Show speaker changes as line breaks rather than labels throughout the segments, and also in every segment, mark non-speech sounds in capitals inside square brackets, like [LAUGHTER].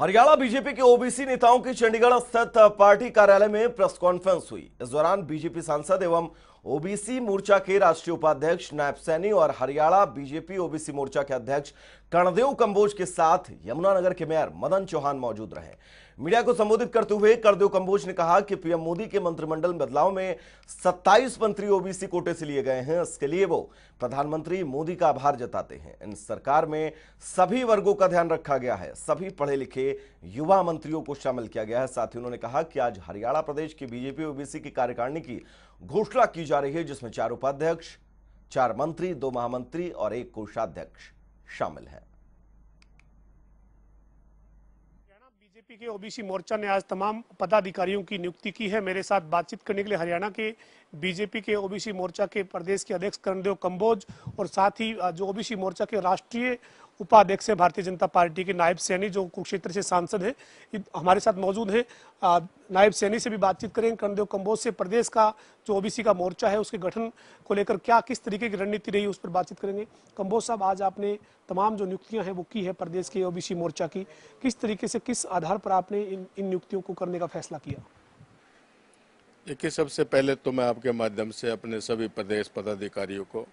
Haryana BJP के OBC नेताओं की चंडीगढ़ स्थित पार्टी कार्यालय में प्रेस कॉन्फ्रेंस हुई इस दौरान बीजेपी सांसद एवं ओबीसी मोर्चा के राष्ट्रीय उपाध्यक्ष नायब सैनी और हरियाणा बीजेपी ओबीसी मोर्चा के अध्यक्ष कर्णदेव कंबोज के साथ यमुनानगर के मेयर मदन चौहान मौजूद रहे मीडिया को संबोधित करते हुए करदेव कंबोज ने कहा कि पीएम मोदी के मंत्रिमंडल बदलाव में 27 मंत्री ओबीसी कोटे से लिए गए हैं इसके लिए वो प्रधानमंत्री मोदी का आभार जताते हैं इन सरकार में सभी वर्गों का ध्यान रखा गया है सभी पढ़े लिखे युवा मंत्रियों को शामिल किया गया है साथ ही उन्होंने कहा कि आज हरियाणा प्रदेश की बीजेपी ओबीसी की कार्यकारिणी की घोषणा की जा रही है जिसमें चार उपाध्यक्ष चार मंत्री दो महामंत्री और एक कोषाध्यक्ष शामिल हैं
के ओबीसी मोर्चा ने आज तमाम पदाधिकारियों की नियुक्ति की है मेरे साथ बातचीत करने के लिए हरियाणा के बीजेपी के ओबीसी मोर्चा के प्रदेश के अध्यक्ष कर्णदेव कंबोज और साथ ही जो ओबीसी मोर्चा के राष्ट्रीय उपाध्यक्ष हैं भारतीय जनता पार्टी के नायब सैनी जो कुरुक्षेत्र से सांसद हैं हमारे साथ मौजूद हैं नायब सैनी से भी बातचीत करेंगे कर्णदेव कंबोज से प्रदेश का जो ओबीसी का मोर्चा है उसके गठन को लेकर क्या किस तरीके की रणनीति रही उस पर बातचीत करेंगे कंबोज साहब आज आपने तमाम जो नियुक्तियां हैं वो की है प्रदेश के ओबीसी मोर्चा की किस तरीके से किस आधार पर आपने इन इन नियुक्तियों को करने का फैसला किया
देखिए सबसे पहले तो मैं आपके माध्यम से अपने सभी प्रदेश पदाधिकारियों को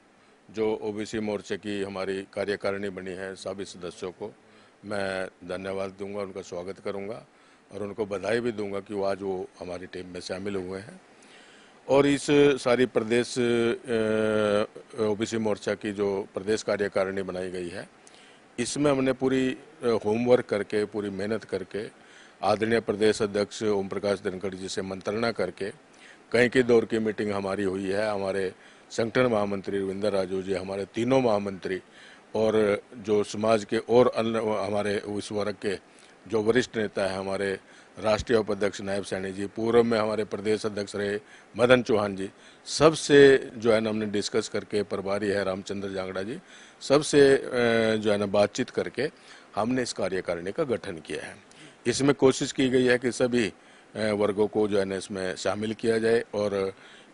जो ओबीसी मोर्चे की हमारी कार्यकारिणी बनी है सभी सदस्यों को मैं धन्यवाद दूंगा उनका स्वागत करूंगा और उनको बधाई भी दूंगा कि वो आज वो हमारी टीम में शामिल हुए हैं और इस सारी प्रदेश ओबीसी मोर्चा की जो प्रदेश कार्यकारिणी बनाई गई है इसमें हमने पूरी होमवर्क करके पूरी मेहनत करके आदरणीय प्रदेश अध्यक्ष ओम प्रकाश धनखड़ जी से मंत्रणा करके कहीं के दौर की मीटिंग हमारी हुई है हमारे संगठन महामंत्री रविंदर राजू जी हमारे तीनों महामंत्री और जो समाज के और अन्य हमारे उस वर्ग के जो वरिष्ठ नेता है हमारे राष्ट्रीय उपाध्यक्ष नायब सैनी जी पूर्व में हमारे प्रदेश अध्यक्ष रहे मदन चौहान जी सबसे जो है ना हमने डिस्कस करके प्रभारी है रामचंद्र जांगड़ा जी सबसे जो है ना बातचीत करके हमने इस कार्यकारिणी का गठन किया है इसमें कोशिश की गई है कि सभी वर्गों को जो है ना इसमें शामिल किया जाए और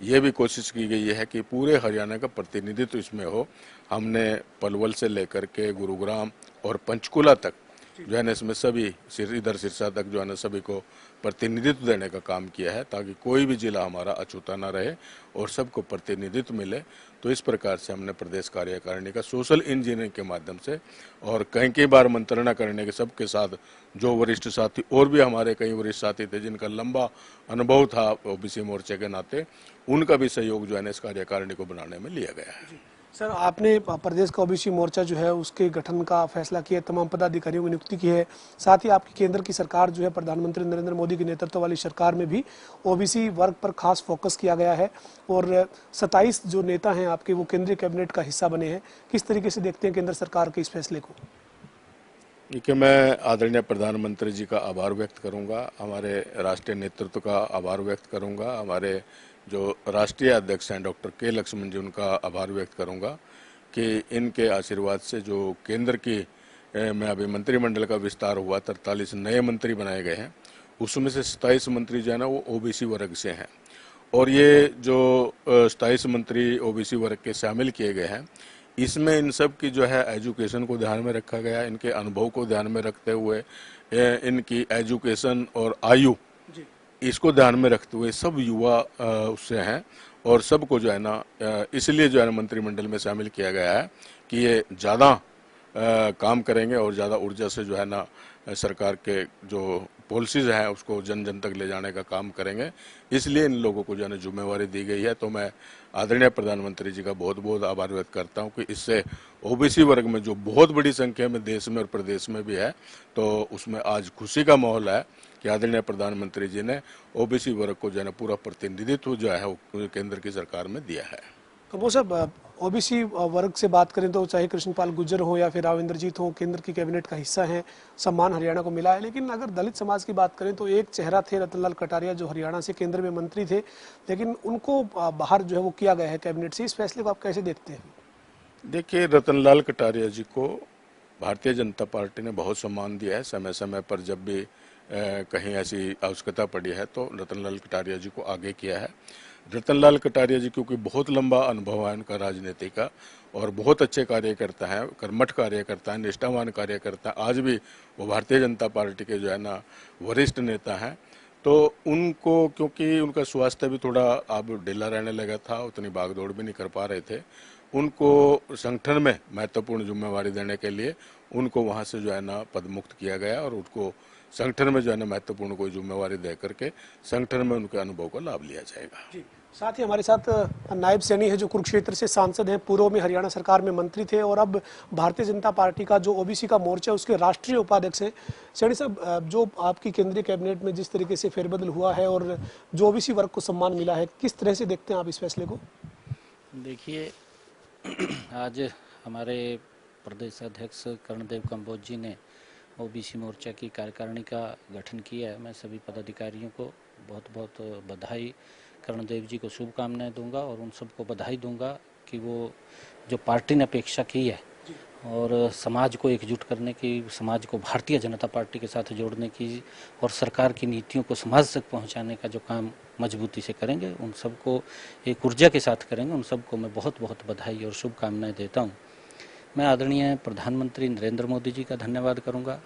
ये भी कोशिश की गई है कि पूरे हरियाणा का प्रतिनिधित्व इसमें हो हमने पलवल से लेकर के गुरुग्राम और पंचकुला तक जो है ना इसमें सभी इधर सिरसा तक जो है ना सभी को प्रतिनिधित्व देने का काम किया है ताकि कोई भी जिला हमारा अछूता ना रहे और सबको प्रतिनिधित्व मिले तो इस प्रकार से हमने प्रदेश कार्यकारिणी का सोशल इंजीनियरिंग के माध्यम से और कई कई बार मंत्रणा करने के सबके साथ जो वरिष्ठ साथी और भी हमारे कई वरिष्ठ साथी थे जिनका लंबा अनुभव था ओबीसी मोर्चे के नाते उनका भी सहयोग जो है इस कार्यकारिणी को बनाने में लिया गया है
सर आपने प्रदेश का ओबीसी मोर्चा जो है उसके गठन का फैसला किया तमाम पदाधिकारियों की नियुक्ति की है साथ ही आपकी केंद्र की सरकार जो है प्रधानमंत्री नरेंद्र मोदी के नेतृत्व वाली सरकार में भी ओबीसी वर्ग पर खास फोकस किया गया है और 27 जो नेता हैं आपके वो केंद्रीय कैबिनेट का हिस्सा बने हैं किस तरीके से देखते हैं केंद्र सरकार के इस फैसले को
देखिए मैं आदरणीय प्रधानमंत्री जी का आभार व्यक्त करूँगा हमारे राष्ट्रीय नेतृत्व का आभार व्यक्त करूँगा हमारे जो राष्ट्रीय अध्यक्ष हैं डॉक्टर के लक्ष्मण जी उनका आभार व्यक्त करूंगा कि इनके आशीर्वाद से जो केंद्र की में अभी मंत्रिमंडल का विस्तार हुआ तरतालीस नए मंत्री बनाए गए हैं उसमें से सताईस मंत्री जो है ना वो ओबीसी वर्ग से हैं और ये जो सताईस मंत्री ओबीसी वर्ग के शामिल किए गए हैं इसमें इन सब की जो है एजुकेशन को ध्यान में रखा गया इनके अनुभव को ध्यान में रखते हुए इनकी एजुकेशन और आयु इसको ध्यान में रखते हुए सब युवा उससे हैं और सबको जो है ना इसलिए जो है ना मंत्रिमंडल में शामिल किया गया है कि ये ज़्यादा काम करेंगे और ज़्यादा ऊर्जा से जो है ना सरकार के जो पॉलिसीज है उसको जन जन तक ले जाने का काम करेंगे इसलिए इन लोगों को जो है जिम्मेवारी दी गई है तो मैं आदरणीय प्रधानमंत्री जी का बहुत बहुत आभार व्यक्त करता हूँ कि इससे ओबीसी वर्ग में जो बहुत बड़ी संख्या में देश में और प्रदेश में भी है तो उसमें आज खुशी का माहौल है कि आदरणीय प्रधानमंत्री जी ने ओ वर्ग को जो है पूरा प्रतिनिधित्व जो है केंद्र की सरकार में दिया है
कपूर साहब ओबीसी वर्ग से बात करें तो चाहे कृष्णपाल गुजर हो या फिर राव इंद्रजीत हो केंद्र की कैबिनेट का हिस्सा है सम्मान हरियाणा को मिला है लेकिन अगर दलित समाज की बात करें तो एक चेहरा थे रतनलाल कटारिया जो हरियाणा से केंद्र में मंत्री थे लेकिन उनको बाहर जो है वो किया गया है कैबिनेट से इस फैसले को आप कैसे देखते हैं
देखिए रतन कटारिया जी को भारतीय जनता पार्टी ने बहुत सम्मान दिया है समय समय पर जब भी कहीं ऐसी आवश्यकता पड़ी है तो रतनलाल कटारिया जी को आगे किया है रतनलाल कटारिया जी क्योंकि बहुत लंबा अनुभव है इनका राजनीति का और बहुत अच्छे कार्यकर्ता है कर्मठ कार्यकर्ता है निष्ठावान कार्यकर्ता है आज भी वो भारतीय जनता पार्टी के जो है ना वरिष्ठ नेता हैं तो उनको क्योंकि उनका स्वास्थ्य भी थोड़ा अब ढीला रहने लगा था उतनी भागदौड़ भी नहीं कर पा रहे थे उनको संगठन में महत्वपूर्ण जिम्मेवारी देने के लिए उनको वहाँ से जो है ना पदमुक्त किया गया और उनको संगठन में जो है ना महत्वपूर्ण कोई जिम्मेवारी दे करके संगठन में उनके अनुभव का लाभ लिया
जाएगा साथ ही हमारे साथ नायब सैनी है जो कुरुक्षेत्र से सांसद हैं पूर्व में हरियाणा सरकार में मंत्री थे और अब भारतीय जनता पार्टी का जो ओबीसी का मोर्चा है उसके राष्ट्रीय उपाध्यक्ष हैं सैनी साहब जो आपकी केंद्रीय कैबिनेट में जिस तरीके से फेरबदल हुआ है और जो ओबीसी वर्ग को सम्मान मिला है किस तरह से देखते हैं आप इस फैसले को
देखिए [CLEARS THROAT] आज हमारे प्रदेश अध्यक्ष कर्णदेव कम्बोज जी ने ओबीसी मोर्चा की कार्यकारिणी का गठन किया है मैं सभी पदाधिकारियों को बहुत बहुत बधाई करणदेव जी को शुभकामनाएं दूंगा और उन सबको बधाई दूंगा कि वो जो पार्टी ने अपेक्षा की है और समाज को एकजुट करने की समाज को भारतीय जनता पार्टी के साथ जोड़ने की और सरकार की नीतियों को समाज तक पहुंचाने का जो काम मजबूती से करेंगे उन सबको एक ऊर्जा के साथ करेंगे उन सबको मैं बहुत बहुत बधाई और शुभकामनाएं देता हूँ मैं आदरणीय प्रधानमंत्री नरेंद्र मोदी जी का धन्यवाद करूंगा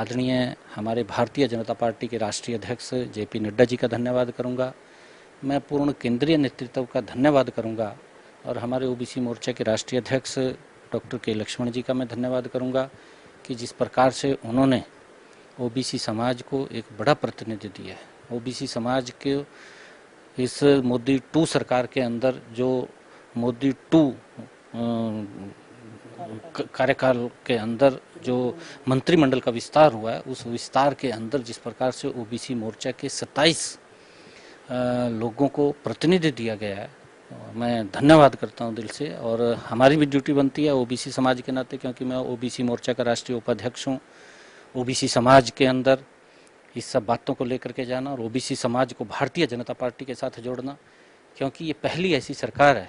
आदरणीय हमारे भारतीय जनता पार्टी के राष्ट्रीय अध्यक्ष जे पी नड्डा जी का धन्यवाद करूंगा मैं पूर्ण केंद्रीय नेतृत्व का धन्यवाद करूंगा और हमारे ओबीसी मोर्चा के राष्ट्रीय अध्यक्ष डॉक्टर के लक्ष्मण जी का मैं धन्यवाद करूंगा कि जिस प्रकार से उन्होंने ओ समाज को एक बड़ा प्रतिनिधि दिया है ओ समाज के इस मोदी टू सरकार के अंदर जो मोदी टू कार्यकाल के अंदर जो मंत्रिमंडल का विस्तार हुआ है उस विस्तार के अंदर जिस प्रकार से ओबीसी मोर्चा के 27 लोगों को प्रतिनिधि दिया गया है मैं धन्यवाद करता हूं दिल से और हमारी भी ड्यूटी बनती है ओबीसी समाज के नाते क्योंकि मैं ओबीसी मोर्चा का राष्ट्रीय उपाध्यक्ष हूं ओबीसी समाज के अंदर इस सब बातों को लेकर के जाना और ओ समाज को भारतीय जनता पार्टी के साथ जोड़ना क्योंकि ये पहली ऐसी सरकार है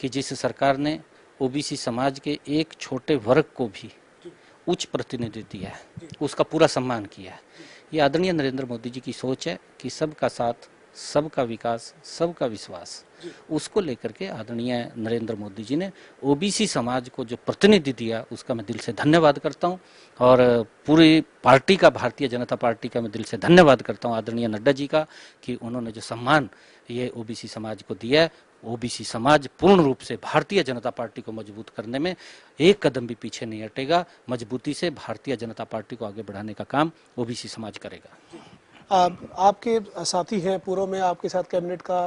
कि जिस सरकार ने ओबीसी समाज के एक छोटे वर्ग को भी उच्च प्रतिनिधित्व दिया है उसका पूरा सम्मान किया है ये आदरणीय नरेंद्र मोदी जी की सोच है कि सबका साथ सबका विकास सबका विश्वास उसको लेकर के आदरणीय नरेंद्र मोदी जी ने ओबीसी समाज को जो प्रतिनिधि दिया उसका मैं दिल से धन्यवाद करता हूं और पूरी पार्टी का भारतीय जनता पार्टी का मैं दिल से धन्यवाद करता हूं आदरणीय नड्डा जी का कि उन्होंने जो सम्मान ये ओबीसी समाज को दिया है ओबीसी समाज पूर्ण रूप से भारतीय जनता पार्टी को मजबूत करने में एक कदम भी पीछे नहीं हटेगा मजबूती से भारतीय जनता पार्टी को आगे बढ़ाने का काम ओबीसी समाज करेगा
आ, आपके साथी हैं पूर्व में आपके साथ कैबिनेट का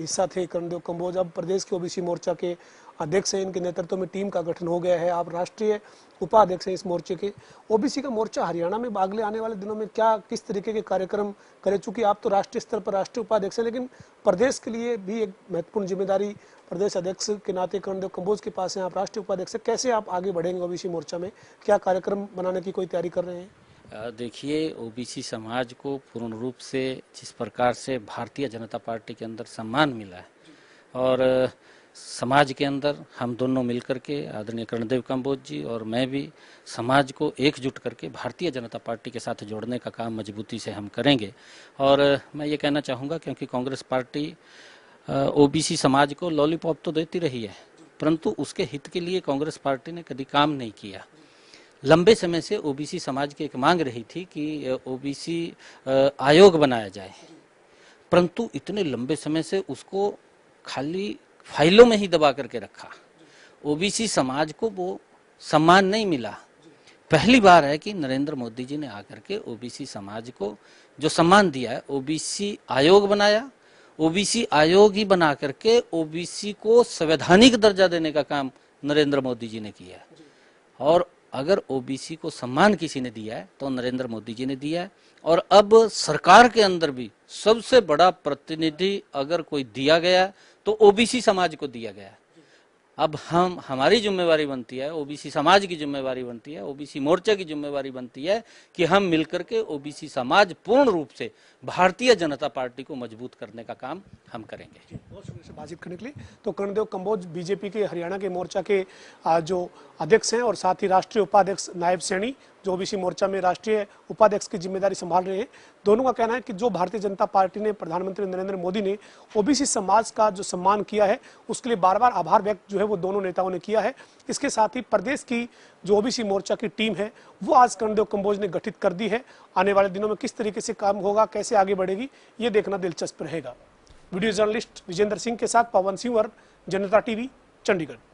हिस्सा थे कर्णदेव कंबोज अब प्रदेश के ओबीसी मोर्चा के अध्यक्ष हैं इनके नेतृत्व में टीम का गठन हो गया है आप राष्ट्रीय उपाध्यक्ष हैं इस मोर्चे के ओबीसी का मोर्चा हरियाणा में अगले आने वाले दिनों में क्या किस तरीके के कार्यक्रम करे चूंकि आप तो राष्ट्रीय स्तर पर राष्ट्रीय उपाध्यक्ष हैं लेकिन प्रदेश के लिए भी एक महत्वपूर्ण जिम्मेदारी प्रदेश अध्यक्ष के नाते कर्णदेव कंबोज के पास है आप राष्ट्रीय उपाध्यक्ष कैसे आप आगे बढ़ेंगे ओबीसी मोर्चा में क्या कार्यक्रम बनाने की कोई तैयारी कर रहे
हैं देखिए ओबीसी समाज को पूर्ण रूप से जिस प्रकार से भारतीय जनता पार्टी के अंदर सम्मान मिला है और समाज के अंदर हम दोनों मिलकर के आदरणीय कर्णदेव कम्बोज जी और मैं भी समाज को एकजुट करके भारतीय जनता पार्टी के साथ जोड़ने का काम मजबूती से हम करेंगे और मैं ये कहना चाहूँगा क्योंकि कांग्रेस पार्टी ओबीसी समाज को लॉलीपॉप तो देती रही है परंतु उसके हित के लिए कांग्रेस पार्टी ने कभी काम नहीं किया लंबे समय से ओबीसी समाज की एक मांग रही थी कि ओ आयोग बनाया जाए परंतु इतने लंबे समय से उसको खाली फाइलों में ही दबा करके रखा ओबीसी समाज को वो सम्मान नहीं मिला पहली बार है कि नरेंद्र मोदी जी ने आकर के ओबीसी समाज को जो सम्मान दिया है ओबीसी आयोग बनाया ओबीसी आयोग ही बना करके ओबीसी को संवैधानिक दर्जा देने का काम नरेंद्र मोदी जी ने किया है और अगर ओबीसी को सम्मान किसी ने दिया है तो नरेंद्र मोदी जी ने दिया है और अब सरकार के अंदर भी सबसे बड़ा प्रतिनिधि अगर कोई दिया गया है तो ओबीसी समाज को दिया गया अब हम हमारी जिम्मेवारी बनती है ओबीसी समाज की जिम्मेवारी बनती है ओबीसी मोर्चा की जिम्मेवारी बनती है कि हम मिलकर के ओबीसी समाज पूर्ण रूप से भारतीय जनता पार्टी को मजबूत करने का काम हम करेंगे बहुत शुक्रिया
से बातचीत करने के लिए तो कर्णदेव कंबोज बीजेपी के हरियाणा के मोर्चा के जो अध्यक्ष हैं और साथ ही राष्ट्रीय उपाध्यक्ष नायब सैनी जो ओबीसी मोर्चा में राष्ट्रीय उपाध्यक्ष की जिम्मेदारी संभाल रहे हैं दोनों का कहना है कि जो भारतीय जनता पार्टी ने प्रधानमंत्री नरेंद्र मोदी ने ओबीसी समाज का जो सम्मान किया है उसके लिए बार बार आभार व्यक्त जो है वो दोनों नेताओं ने किया है इसके साथ ही प्रदेश की जो ओबीसी मोर्चा की टीम है वो आज कर्णदेव कम्बोज ने गठित कर दी है आने वाले दिनों में किस तरीके से काम होगा कैसे आगे बढ़ेगी ये देखना दिलचस्प रहेगा वीडियो जर्नलिस्ट विजेंद्र सिंह के साथ पवन सिंह और जनता टीवी चंडीगढ़